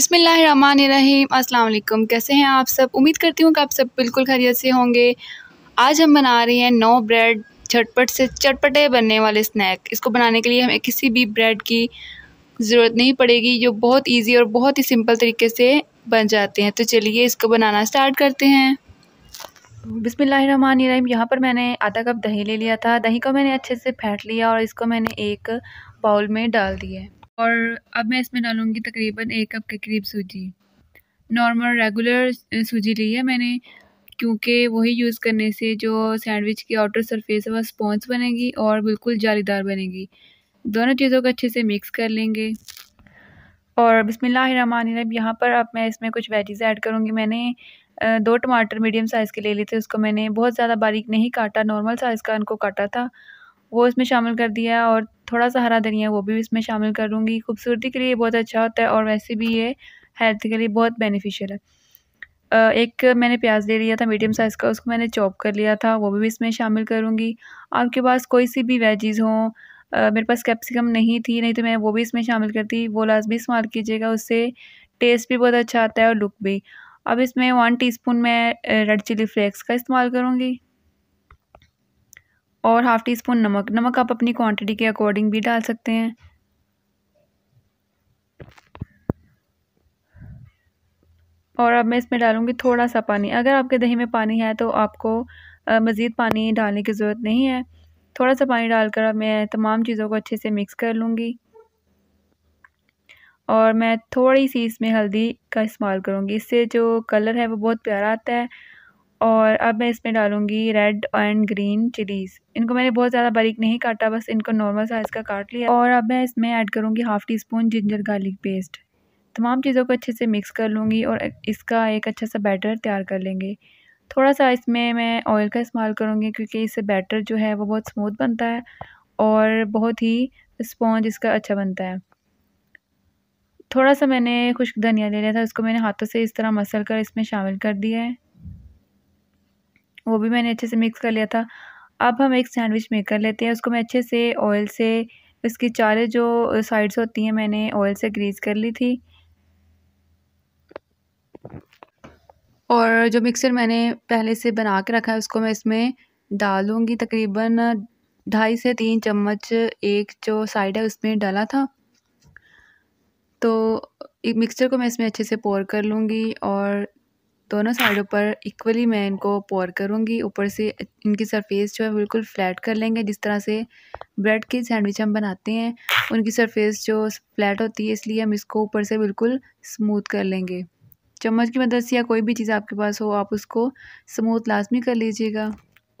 बसमीम कैसे हैं आप सब उम्मीद करती हूँ कि आप सब बिल्कुल खैरियत से होंगे आज हम बना रहे हैं नौ ब्रेड झटपट से चटपटे बनने वाले स्नैक इसको बनाने के लिए हमें किसी भी ब्रेड की ज़रूरत नहीं पड़ेगी जो बहुत इजी और बहुत ही सिंपल तरीके से बन जाते हैं तो चलिए इसको बनाना स्टार्ट करते हैं बिसमीम यहाँ पर मैंने आधा कप दही ले लिया था दही को मैंने अच्छे से फेंट लिया और इसको मैंने एक बाउल में डाल दिया है और अब मैं इसमें डालूँगी तकरीबन एक कप के करीब सूजी नॉर्मल रेगुलर सूजी ली है मैंने क्योंकि वही यूज़ करने से जो सैंडविच की आउटर सरफेस है वह स्पॉन्स बनेगी और बिल्कुल जालीदार बनेगी दोनों चीज़ों को अच्छे से मिक्स कर लेंगे और बिसमीम यहाँ पर अब मैं इसमें कुछ वेजीज़ ऐड करूँगी मैंने दो टमाटर मीडियम साइज़ के ले लिए थे उसको मैंने बहुत ज़्यादा बारीक नहीं काटा नॉर्मल साइज़ का उनको काटा था वो इसमें शामिल कर दिया और थोड़ा सा हरा धनिया वो भी इसमें शामिल करूँगी खूबसूरती के लिए बहुत अच्छा होता है और वैसे भी ये हेल्थ के लिए बहुत बेनिफिशियल है एक मैंने प्याज ले लिया था मीडियम साइज़ का उसको मैंने चॉप कर लिया था वो भी इसमें शामिल करूँगी आपके पास कोई सी भी वेजीज़ हों मेरे पास कैप्सिकम नहीं थी नहीं तो मैं वो भी इसमें शामिल करती वो लाजमी इस्तेमाल कीजिएगा उससे टेस्ट भी बहुत अच्छा आता है और लुक भी अब इसमें वन टीस्पून मैं रेड चिली फ्लेक्स का इस्तेमाल करूँगी और हाफ़ टी स्पून नमक नमक आप अपनी क्वांटिटी के अकॉर्डिंग भी डाल सकते हैं और अब मैं इसमें डालूँगी थोड़ा सा पानी अगर आपके दही में पानी है तो आपको मज़ीद पानी डालने की ज़रूरत नहीं है थोड़ा सा पानी डालकर अब मैं तमाम चीज़ों को अच्छे से मिक्स कर लूँगी और मैं थोड़ी सी इसमें हल्दी का इस्तेमाल करूँगी इससे जो कलर है वो बहुत प्यारा आता है और अब मैं इसमें डालूँगी रेड एंड ग्रीन चिलीज़ इनको मैंने बहुत ज़्यादा बारीक नहीं काटा बस इनको नॉर्मल साइज़ का काट लिया और अब मैं इसमें ऐड करूँगी half teaspoon ginger garlic paste तमाम चीज़ों को अच्छे से मिक्स कर लूँगी और इसका एक अच्छा सा बैटर तैयार कर लेंगे थोड़ा सा इसमें मैं ऑयल का इस्तेमाल करूँगी क्योंकि इससे बैटर जो है वो बहुत स्मूथ बनता है और बहुत ही स्पॉन्ज इसका अच्छा बनता है थोड़ा सा मैंने खुश्क धनिया ले लिया था उसको मैंने हाथों से इस तरह मसल कर इसमें शामिल कर दिया है वो भी मैंने अच्छे से मिक्स कर लिया था अब हम एक सैंडविच मेकर लेते हैं उसको मैं अच्छे से ऑयल से इसकी चारे जो साइड्स होती हैं मैंने ऑयल से ग्रीस कर ली थी और जो मिक्सर मैंने पहले से बना के रखा है उसको मैं इसमें डालूँगी तकरीबन ढाई से तीन चम्मच एक जो साइड है उसमें डाला था तो एक मिक्सचर को मैं इसमें अच्छे से पोर कर लूँगी और दोनों साइडों पर इक्वली मैं इनको पोर करूँगी ऊपर से इनकी सरफेस जो है बिल्कुल फ्लैट कर लेंगे जिस तरह से ब्रेड की सैंडविच हम बनाते हैं उनकी सरफेस जो फ्लैट होती है इसलिए हम इसको ऊपर से बिल्कुल स्मूथ कर लेंगे चम्मच की मदद से या कोई भी चीज़ आपके पास हो आप उसको स्मूथ लाजमी कर लीजिएगा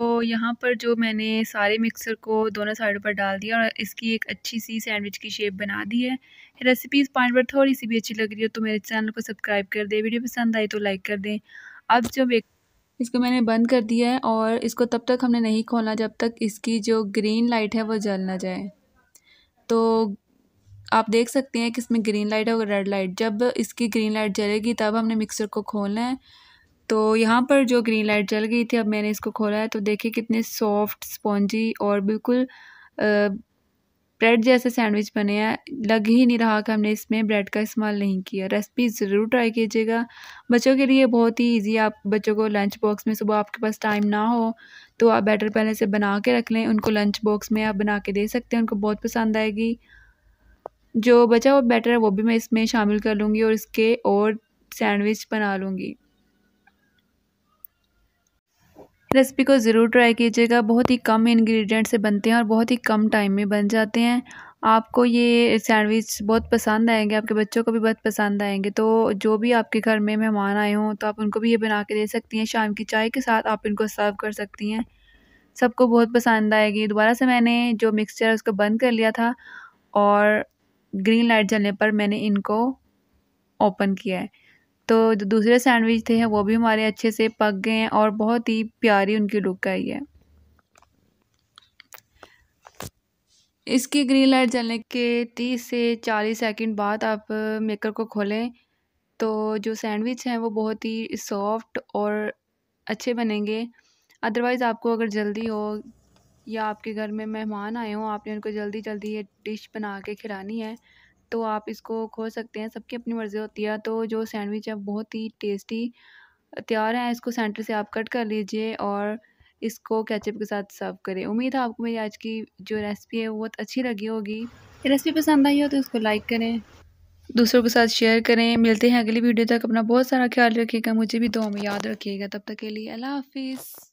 तो यहाँ पर जो मैंने सारे मिक्सर को दोनों साइडों पर डाल दिया और इसकी एक अच्छी सी सैंडविच की शेप बना दी है रेसिपीज़ पॉइंट पर थोड़ी सी भी अच्छी लग रही हो तो मेरे चैनल को सब्सक्राइब कर दें वीडियो पसंद आई तो लाइक कर दें अब जब एक इसको मैंने बंद कर दिया है और इसको तब तक हमने नहीं खोलना जब तक इसकी जो ग्रीन लाइट है वो जल ना जाए तो आप देख सकते हैं कि इसमें ग्रीन लाइट है और रेड लाइट जब इसकी ग्रीन लाइट जलेगी तब हमने मिक्सर को खोलना है तो यहाँ पर जो ग्रीन लाइट जल गई थी अब मैंने इसको खोला है तो देखिए कितने सॉफ्ट स्पॉन्जी और बिल्कुल ब्रेड जैसे सैंडविच बने हैं लग ही नहीं रहा कि हमने इसमें ब्रेड का इस्तेमाल नहीं किया रेसिपी ज़रूर ट्राई कीजिएगा बच्चों के लिए बहुत ही इजी आप बच्चों को लंच बॉक्स में सुबह आपके पास टाइम ना हो तो आप बैटर पहले से बना के रख लें उनको लंच बॉक्स में आप बना के दे सकते हैं उनको बहुत पसंद आएगी जो बचा हुआ बैटर है वो भी मैं इसमें शामिल कर लूँगी और इसके और सैंडविच बना लूँगी रेसिपी को ज़रूर ट्राई कीजिएगा बहुत ही कम इंग्रेडिएंट से बनते हैं और बहुत ही कम टाइम में बन जाते हैं आपको ये सैंडविच बहुत पसंद आएंगे आपके बच्चों को भी बहुत पसंद आएंगे तो जो भी आपके घर में मेहमान आए हों तो आप उनको भी ये बना के दे सकती हैं शाम की चाय के साथ आप इनको सर्व कर सकती हैं सबको बहुत पसंद आएगी दोबारा से मैंने जो मिक्सचर है उसको बंद कर लिया था और ग्रीन लाइट जलने पर मैंने इनको ओपन किया है तो जो दूसरे सैंडविच थे वो भी हमारे अच्छे से पक गए हैं और बहुत ही प्यारी उनकी लुक आई है इसकी ग्रीन लाइट जलने के तीस से चालीस सेकंड बाद आप मेकर को खोलें तो जो सैंडविच हैं वो बहुत ही सॉफ्ट और अच्छे बनेंगे अदरवाइज़ आपको अगर जल्दी हो या आपके घर में मेहमान आए हों आपने उनको जल्दी जल्दी ये डिश बना के खिलानी है तो आप इसको खोल सकते हैं सबकी अपनी मर्ज़ी होती है तो जो सैंडविच है बहुत ही टेस्टी तैयार है इसको सेंटर से आप कट कर लीजिए और इसको कैचअप के साथ सर्व करें उम्मीद है आपको मेरी आज की जो रेसिपी है वो बहुत अच्छी लगी होगी रेसिपी पसंद आई हो तो इसको लाइक करें दूसरों के साथ शेयर करें मिलते हैं अगली वीडियो तक अपना बहुत सारा ख्याल रखिएगा मुझे भी दो में याद रखिएगा तब तक के लिए अल्लाह हाफिज़